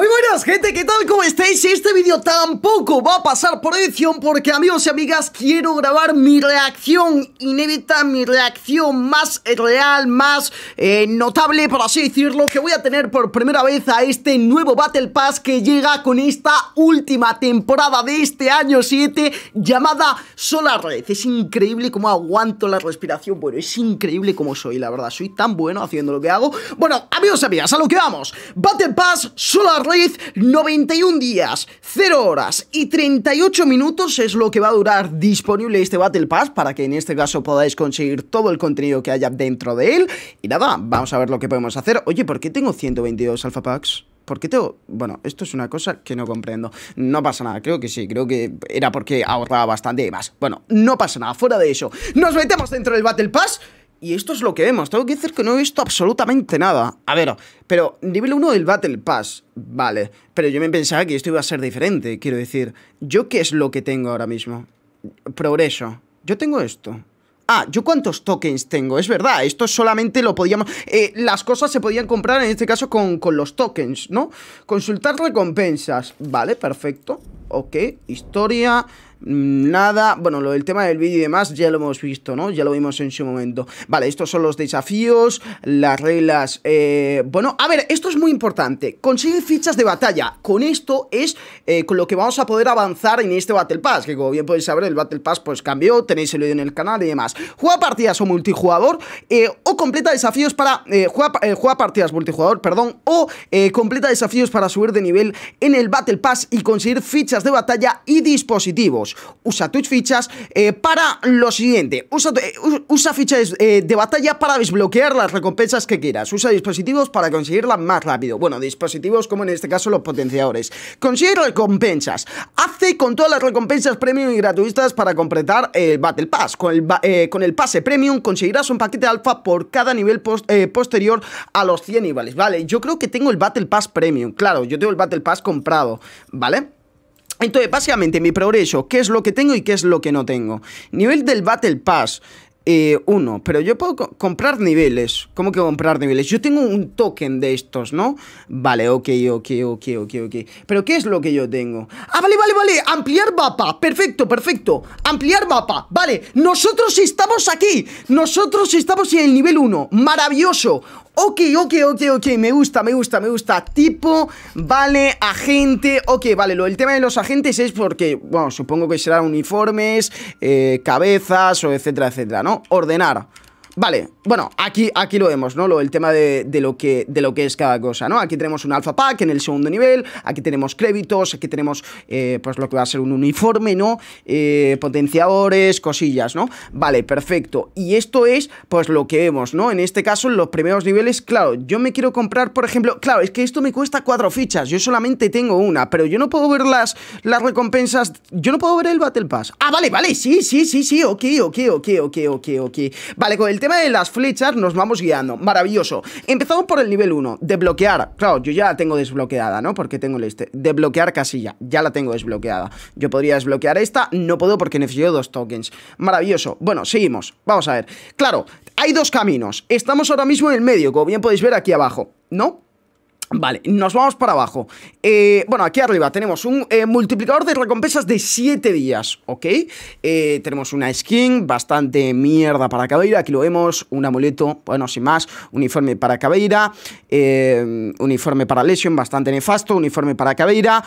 Hoy voy gente, ¿qué tal? ¿Cómo estáis? Este vídeo tampoco va a pasar por edición porque amigos y amigas quiero grabar mi reacción inédita, mi reacción más real, más eh, notable por así decirlo que voy a tener por primera vez a este nuevo Battle Pass que llega con esta última temporada de este año 7 llamada Solar Red. Es increíble cómo aguanto la respiración, bueno, es increíble cómo soy, la verdad, soy tan bueno haciendo lo que hago. Bueno, amigos y amigas, a lo que vamos. Battle Pass Solar Red 91 días, 0 horas y 38 minutos es lo que va a durar disponible este Battle Pass para que en este caso podáis conseguir todo el contenido que haya dentro de él. Y nada, vamos a ver lo que podemos hacer. Oye, ¿por qué tengo 122 Alpha Packs? ¿Por qué tengo...? Bueno, esto es una cosa que no comprendo. No pasa nada, creo que sí, creo que era porque ahorraba bastante y más. Bueno, no pasa nada, fuera de eso. Nos metemos dentro del Battle Pass... Y esto es lo que vemos. Tengo que decir que no he visto absolutamente nada. A ver, pero nivel 1 del Battle Pass, vale. Pero yo me pensaba que esto iba a ser diferente, quiero decir. ¿Yo qué es lo que tengo ahora mismo? Progreso. Yo tengo esto. Ah, ¿yo cuántos tokens tengo? Es verdad, esto solamente lo podíamos... Eh, las cosas se podían comprar, en este caso, con, con los tokens, ¿no? Consultar recompensas. Vale, perfecto. Ok, historia, nada, bueno, lo del tema del vídeo y demás ya lo hemos visto, ¿no? Ya lo vimos en su momento. Vale, estos son los desafíos, las reglas, eh, bueno, a ver, esto es muy importante, consigue fichas de batalla, con esto es eh, con lo que vamos a poder avanzar en este Battle Pass, que como bien podéis saber, el Battle Pass pues cambió, tenéis el vídeo en el canal y demás. Juega partidas o multijugador, eh, o completa desafíos para, eh, juega, juega, partidas multijugador, perdón, o completa desafíos para subir de nivel en el Battle Pass y conseguir fichas de batalla y dispositivos. Usa tus fichas eh, para lo siguiente. Usa, eh, fichas eh, de batalla para desbloquear las recompensas que quieras. Usa dispositivos para conseguirlas más rápido. Bueno, dispositivos como en este caso los potenciadores. Consigue recompensas. Hace con todas las recompensas premium y gratuitas para completar el Battle Pass. Con el, con el pase premium conseguirás un paquete alfa por cada nivel posterior a los 100 niveles. Vale, yo creo que tengo el Battle Pass premium. Claro, yo tengo el Battle Pass comprado. ¿Vale? Entonces, básicamente, mi progreso, qué es lo que tengo y qué es lo que no tengo. Nivel del Battle Pass eh, uno, pero yo puedo comprar niveles. ¿Cómo que comprar niveles? Yo tengo un token de estos, ¿no? Vale, ok, ok, ok, ok, ok. Pero ¿qué es lo que yo tengo? Ah, vale, vale, vale. Ampliar mapa. Perfecto, perfecto. Ampliar mapa. Vale, nosotros estamos aquí. Nosotros estamos en el nivel 1. Maravilloso. Ok, ok, ok, ok, me gusta, me gusta, me gusta Tipo, vale, agente Ok, vale, lo, el tema de los agentes es porque Bueno, supongo que serán uniformes eh, Cabezas, o etcétera, etcétera, ¿no? ordenar. Vale, bueno, aquí, aquí lo vemos, ¿no? Lo, el tema de, lo que, de lo que es cada cosa, ¿no? Aquí tenemos un Alpha pack en el segundo nivel, aquí tenemos créditos, aquí tenemos, eh, pues lo que va a ser un uniforme, ¿no? Eh, potenciadores, cosillas, ¿no? Vale, perfecto. Y esto es, pues lo que vemos, ¿no? En este caso, en los primeros niveles, claro, yo me quiero comprar, por ejemplo, claro, es que esto me cuesta cuatro fichas, yo solamente tengo una, pero yo no puedo ver las, las recompensas, yo no puedo ver el Battle Pass. Ah, vale, vale, sí, sí, sí, sí, ok, ok, ok, ok, ok, ok. Vale, con el tema de las flechas nos vamos guiando. Maravilloso. Empezamos por el nivel 1, desbloquear. Claro, yo ya la tengo desbloqueada, ¿no? Porque tengo el este. Desbloquear casilla, ya la tengo desbloqueada. Yo podría desbloquear esta, no puedo porque necesito dos tokens. Maravilloso. Bueno, seguimos. Vamos a ver. Claro, hay dos caminos. Estamos ahora mismo en el medio, como bien podéis ver aquí abajo, ¿no? Vale, nos vamos para abajo. Eh, bueno, aquí arriba tenemos un eh, multiplicador de recompensas de 7 días, ¿ok? Eh, tenemos una skin, bastante mierda para Cabeira, aquí lo vemos, un amuleto, bueno, sin más, uniforme para Cabeira, uniforme para lesión bastante nefasto, uniforme para Cabeira,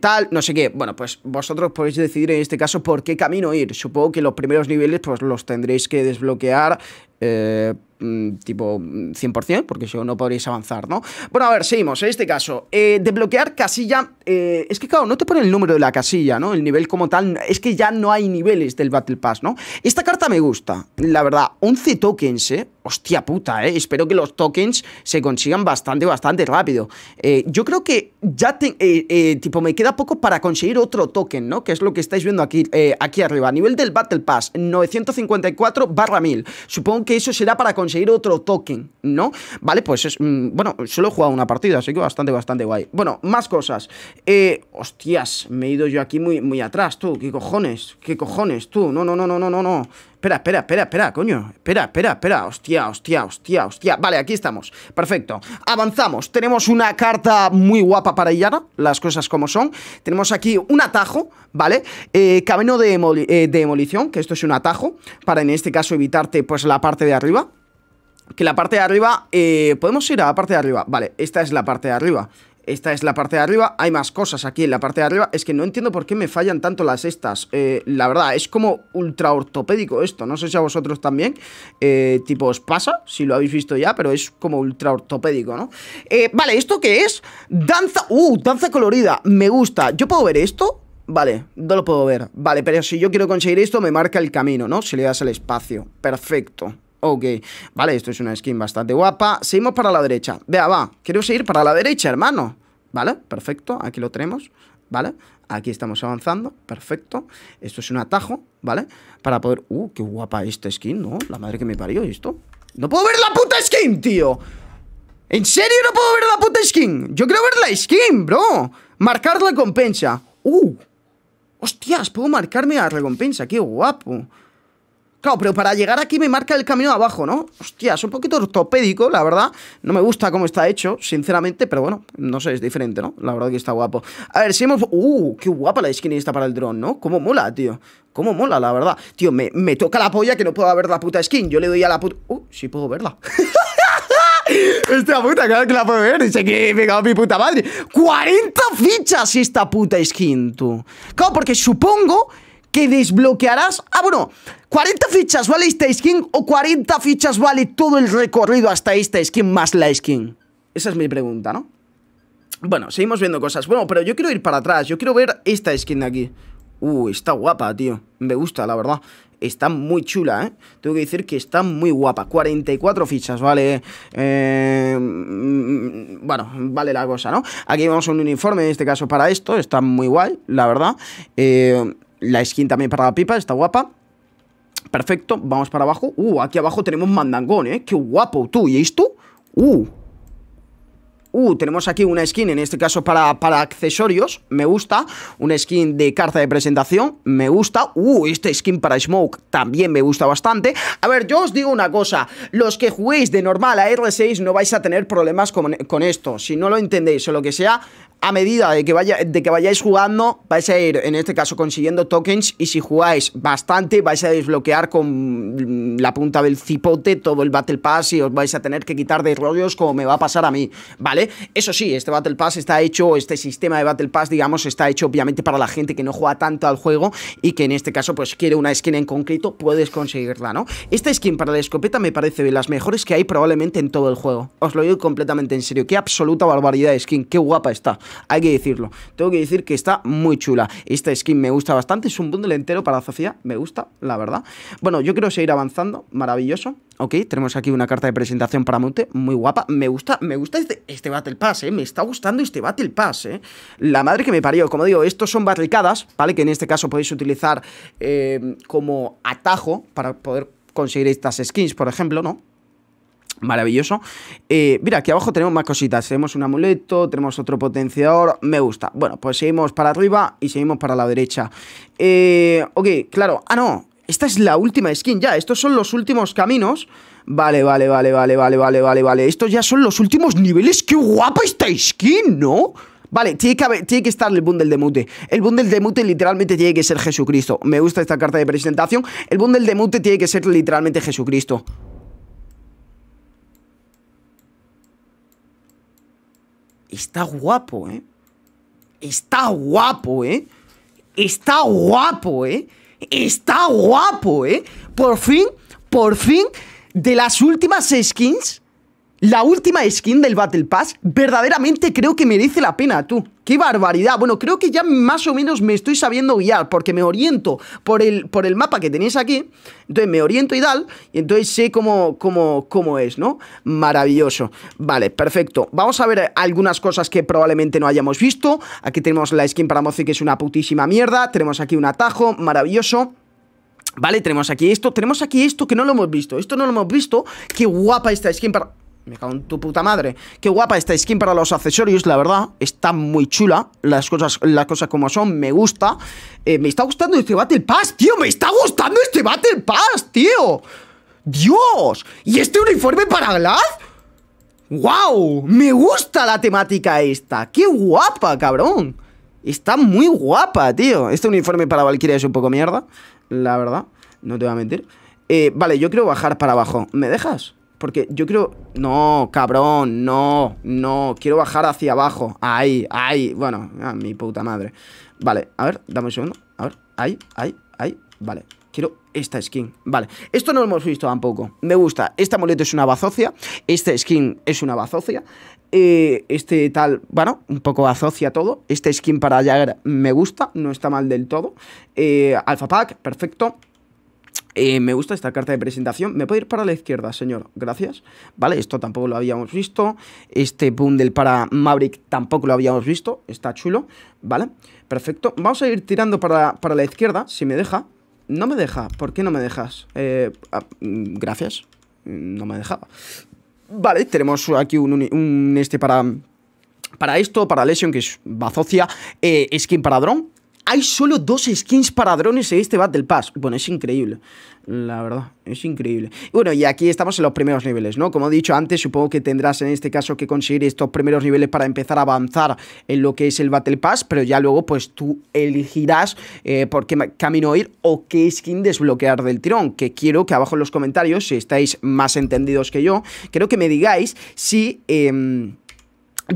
tal, no sé qué. Bueno, pues vosotros podéis decidir en este caso por qué camino ir. Supongo que los primeros niveles pues los tendréis que desbloquear eh, mm, tipo 100%, mm, porque si no podréis avanzar, ¿no? Bueno, a ver, seguimos. En este caso, eh, desbloquear casilla. Eh, es que, claro, no te pone el número de la casilla, ¿no? El nivel como tal. Es que ya no hay niveles del Battle Pass, ¿no? Esta carta me gusta, la verdad. 11 tokens, ¿eh? Hostia puta, ¿eh? Espero que los tokens se consigan bastante, bastante rápido. Eh, yo creo que ya, te, eh, tipo, me queda poco para conseguir otro token, ¿no? Que es lo que estáis viendo aquí, aquí arriba. nivel del Battle Pass, 954 barra 1000. Supongo que eso será para conseguir otro token, ¿no? Vale, pues es... Mm, bueno, solo he jugado una partida, así que bastante, bastante guay. Bueno, más cosas. Eh, hostias, me he ido yo aquí muy, muy atrás, tú. ¿Qué cojones? ¿Qué cojones, tú? No, no, no, no, no, no, no espera, espera, espera, espera, coño. Espera, espera, espera. Hostia, hostia, hostia, hostia. Vale, aquí estamos. Perfecto. Avanzamos. Tenemos una carta muy guapa para ya las cosas como son. Tenemos aquí un atajo, ¿vale? Eh, camino eh, de, demolición, que esto es un atajo, para en este caso evitarte pues la parte de arriba. Que la parte de arriba, eh, podemos ir a la parte de arriba Vale, esta es la parte de arriba esta es la parte de arriba, hay más cosas aquí en la parte de arriba Es que no entiendo por qué me fallan tanto las estas eh, La verdad, es como ultra ortopédico esto No sé si a vosotros también eh, Tipo, os pasa, si lo habéis visto ya Pero es como ultra ortopédico, ¿no? Eh, vale, ¿esto qué es? Danza, uh, danza colorida, me gusta ¿Yo puedo ver esto? Vale, no lo puedo ver Vale, pero si yo quiero conseguir esto me marca el camino, ¿no? Si le das el espacio, perfecto Ok, vale, esto es una skin bastante guapa Seguimos para la derecha Vea, va, quiero seguir para la derecha, hermano Vale, perfecto, aquí lo tenemos ¿Vale? Aquí estamos avanzando, perfecto Esto es un atajo, ¿vale? Para poder... Uh, qué guapa esta skin, ¿no? La madre que me parió, esto? ¡No puedo ver la puta skin, tío! ¿En serio no puedo ver la puta skin? Yo quiero ver la skin, bro Marcar la recompensa Uh, hostias, puedo marcarme la recompensa, qué guapo Claro, pero para llegar aquí me marca el camino de abajo, ¿no? Hostia, es un poquito ortopédico, la verdad. No me gusta cómo está hecho, sinceramente, pero bueno, no sé, es diferente, ¿no? La verdad que está guapo. A ver, si hemos... ¡Uh! ¡Qué guapa la skin esta para el dron, ¿no? ¡Cómo mola, tío! ¡Cómo mola, la verdad! Tío, me, me toca la polla que no puedo ver la puta skin. Yo le doy a la puta... ¡Uh! Sí puedo verla. Esta puta, claro que la puedo ver. Dice que me cago mi puta madre. 40 fichas esta puta skin, tú. Claro, porque supongo ¿Qué desbloquearás. Ah, bueno, 40 fichas vale esta skin o 40 fichas vale todo el recorrido hasta esta skin más la skin. Esa es mi pregunta, ¿no? Bueno, seguimos viendo cosas. Bueno, pero yo quiero ir para atrás. Yo quiero ver esta skin de aquí. Uh, está guapa, tío. Me gusta, la verdad. Está muy chula, ¿eh? Tengo que decir que está muy guapa. 44 fichas, vale. Eh, mm, bueno, vale la cosa, ¿no? Aquí vamos a un uniforme, en este caso para esto. Está muy guay, la verdad. Eh, la skin también para la pipa, está guapa. Perfecto, vamos para abajo. Uh, aquí abajo tenemos mandangón, ¿eh? Qué guapo, tú, ¿y esto? Uh. Uh, tenemos aquí una skin, en este caso para, para accesorios, me gusta. Una skin de carta de presentación, me gusta. Uh, este skin para Smoke también me gusta bastante. A ver, yo os digo una cosa, los que juguéis de normal a R6 no vais a tener problemas con, con esto. Si no lo entendéis o lo que sea, a medida de que, vaya, de que vayáis jugando, vais a ir, en este caso, consiguiendo tokens y si jugáis bastante, vais a desbloquear con la punta del cipote todo el Battle Pass y os vais a tener que quitar de rollos como me va a pasar a mí, ¿vale? Eso sí, este Battle Pass está hecho, este sistema de Battle Pass, digamos, está hecho obviamente para la gente que no juega tanto al juego y que en este caso, pues, quiere una skin en concreto, puedes conseguirla, ¿no? Esta skin para la escopeta me parece de las mejores que hay probablemente en todo el juego. Os lo digo completamente en serio. Qué absoluta barbaridad de skin, qué guapa está hay que decirlo. Tengo que decir que está muy chula. Esta skin me gusta bastante, es un bundle entero para Sofía, me gusta, la verdad. Bueno, yo quiero seguir avanzando, maravilloso. Ok, tenemos aquí una carta de presentación para Monte, muy guapa. Me gusta, me gusta este, este Battle Pass, eh, Me está gustando este Battle Pass, ¿eh? La madre que me parió. Como digo, estos son barricadas, ¿vale? Que en este caso podéis utilizar eh, como atajo para poder conseguir estas skins, por ejemplo, ¿no? Maravilloso. Eh, mira, aquí abajo tenemos más cositas. Tenemos un amuleto, tenemos otro potenciador. Me gusta. Bueno, pues seguimos para arriba y seguimos para la derecha. Eh, ok, claro. Ah, no. Esta es la última skin ya. Estos son los últimos caminos. Vale, vale, vale, vale, vale, vale, vale, vale. Estos ya son los últimos niveles. ¡Qué guapa esta skin, ¿no? Vale, tiene que, tiene que, estar el bundle de mute. El bundle de mute literalmente tiene que ser Jesucristo. Me gusta esta carta de presentación. El bundle de mute tiene que ser literalmente Jesucristo. Está guapo, ¿eh? Está guapo, ¿eh? Está guapo, ¿eh? Está guapo, ¿eh? Por fin, por fin, de las últimas skins la última skin del Battle Pass verdaderamente creo que merece la pena, tú. ¡Qué barbaridad! Bueno, creo que ya más o menos me estoy sabiendo guiar, porque me oriento por el, por el mapa que tenéis aquí. Entonces me oriento y tal, y entonces sé cómo, cómo es, ¿no? Maravilloso. Vale, perfecto. Vamos a ver algunas cosas que probablemente no hayamos visto. Aquí tenemos la skin para Mozi, que es una putísima mierda. Tenemos aquí un atajo, maravilloso. Vale, tenemos aquí esto, tenemos aquí esto que no lo hemos visto. Esto no lo hemos visto. ¡Qué guapa esta skin para... Me cago en tu puta madre. Qué guapa esta skin para los accesorios, la verdad. Está muy chula. Las cosas, las cosas como son, me gusta. Eh, me está gustando este Battle Pass, tío. Me está gustando este Battle Pass, tío. ¡Dios! ¿Y este uniforme para Glad? ¡Wow! Me gusta la temática esta. ¡Qué guapa, cabrón! Está muy guapa, tío. Este uniforme para Valkyria es un poco mierda. La verdad, no te voy a mentir. Eh, vale, yo quiero bajar para abajo. ¿Me dejas? Porque yo creo No, cabrón, no, no. Quiero bajar hacia abajo. Ahí, ahí. Bueno, ah, mi puta madre. Vale, a ver, dame un segundo. A ver, ahí, ahí, ahí. Vale, quiero esta skin. Vale, esto no lo hemos visto tampoco. Me gusta. esta amuleto es una bazocia. Este skin es una bazocia. Eh, este tal, bueno, un poco bazocia todo. Este skin para Jagger me gusta. No está mal del todo. Alfa eh, Alpha Pack, perfecto. Eh, me gusta esta carta de presentación. ¿Me puede ir para la izquierda, señor? Gracias. Vale, esto tampoco lo habíamos visto. Este bundle para Maverick tampoco lo habíamos visto. Está chulo. Vale, perfecto. Vamos a ir tirando para, la izquierda, si me deja. No me deja. ¿Por qué no me dejas? Eh, ah, mm, gracias. Mm, no me dejaba. Vale, tenemos aquí un, este para... Para esto, para Lesion, que es bazocia, eh, skin para drone, hay solo dos skins para drones en este Battle Pass. Bueno, es increíble. La verdad, es increíble. Bueno, y aquí estamos en los primeros niveles, ¿no? Como he dicho antes, supongo que tendrás en este caso que conseguir estos primeros niveles para empezar a avanzar en lo que es el Battle Pass, pero ya luego pues tú elegirás eh, por qué camino ir o qué skin desbloquear del tirón, que quiero que abajo en los comentarios, si estáis más entendidos que yo, creo que me digáis si... Em,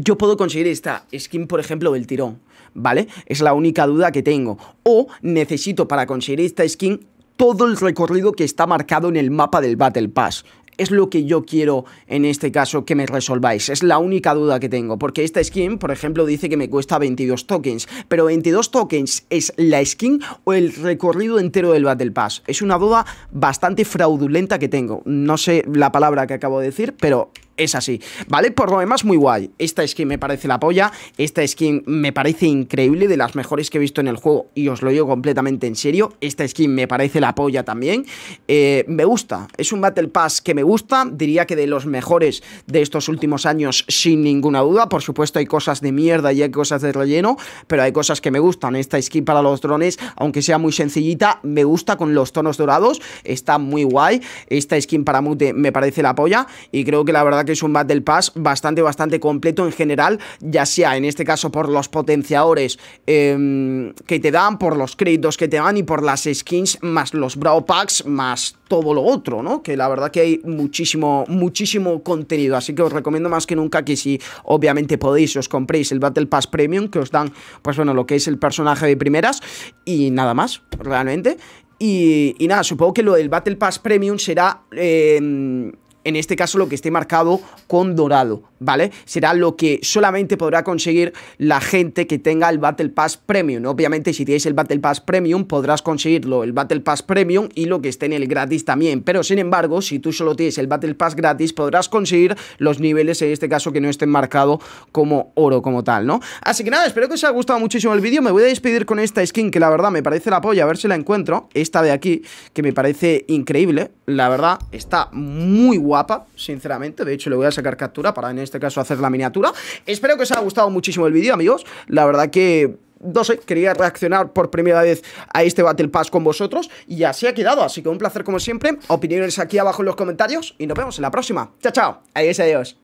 yo puedo conseguir esta skin, por ejemplo, del tirón. ¿vale? Es la única duda que tengo. O necesito para conseguir esta skin todo el recorrido que está marcado en el mapa del Battle Pass. Es lo que yo quiero en este caso que me resolváis. Es la única duda que tengo. Porque esta skin, por ejemplo, dice que me cuesta 22 tokens. Pero 22 tokens es la skin o el recorrido entero del Battle Pass. Es una duda bastante fraudulenta que tengo. No sé la palabra que acabo de decir, pero es así, ¿vale? Por lo demás, muy guay. Esta skin me parece la polla, esta skin me parece increíble, de las mejores que he visto en el juego, y os lo digo completamente en serio, esta skin me parece la polla también. Eh, me gusta, es un Battle Pass que me gusta, diría que de los mejores de estos últimos años, sin ninguna duda. Por supuesto, hay cosas de mierda y hay cosas de relleno, pero hay cosas que me gustan. Esta skin para los drones, aunque sea muy sencillita, me gusta con los tonos dorados, está muy guay. Esta skin para Mute me parece la polla, y creo que la verdad es un Battle Pass bastante, bastante completo en general, ya sea en este caso por los potenciadores em, que te dan, por los créditos que te dan y por las skins, más los Brawl Packs, más todo lo otro, ¿no? Que la verdad que hay muchísimo, muchísimo contenido. Así que os recomiendo más que nunca que si obviamente podéis, os compréis el Battle Pass Premium, que os dan, pues bueno, lo que es el personaje de primeras y nada más, realmente. Y, nada, supongo que lo del Battle Pass Premium será... Eh, en este caso lo que esté marcado con dorado, ¿vale? Será lo que solamente podrá conseguir la gente que tenga el Battle Pass Premium. Obviamente si tienes el Battle Pass Premium podrás conseguirlo, el Battle Pass Premium y lo que esté en el gratis también. Pero sin embargo, si tú solo tienes el Battle Pass gratis podrás conseguir los niveles, en este caso que no estén marcados como oro como tal, ¿no? Así que nada, espero que os haya gustado muchísimo el vídeo. Me voy a despedir con esta skin que la verdad me parece la polla, a ver si la encuentro. Esta de aquí, que me parece increíble, la verdad está muy guay sinceramente. De hecho, le voy a sacar captura para en este caso hacer la miniatura. Espero que os haya gustado muchísimo el vídeo, amigos. La verdad que no sé, quería reaccionar por primera vez a este Battle Pass con vosotros y así ha quedado, así que un placer como siempre, opiniones aquí abajo en los comentarios y nos vemos en la próxima. Chao, chao, adiós, adiós.